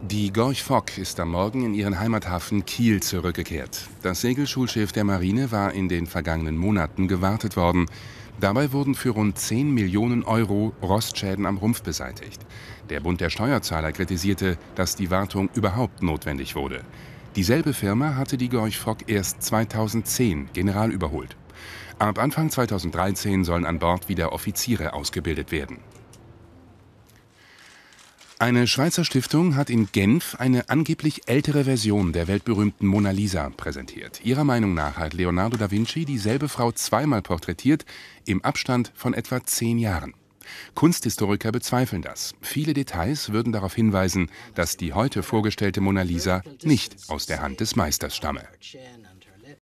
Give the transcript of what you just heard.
Die Gorch Fock ist am Morgen in ihren Heimathafen Kiel zurückgekehrt. Das Segelschulschiff der Marine war in den vergangenen Monaten gewartet worden. Dabei wurden für rund 10 Millionen Euro Rostschäden am Rumpf beseitigt. Der Bund der Steuerzahler kritisierte, dass die Wartung überhaupt notwendig wurde. Dieselbe Firma hatte die Gorch Fock erst 2010 general überholt. Ab Anfang 2013 sollen an Bord wieder Offiziere ausgebildet werden. Eine Schweizer Stiftung hat in Genf eine angeblich ältere Version der weltberühmten Mona Lisa präsentiert. Ihrer Meinung nach hat Leonardo da Vinci dieselbe Frau zweimal porträtiert, im Abstand von etwa zehn Jahren. Kunsthistoriker bezweifeln das. Viele Details würden darauf hinweisen, dass die heute vorgestellte Mona Lisa nicht aus der Hand des Meisters stamme.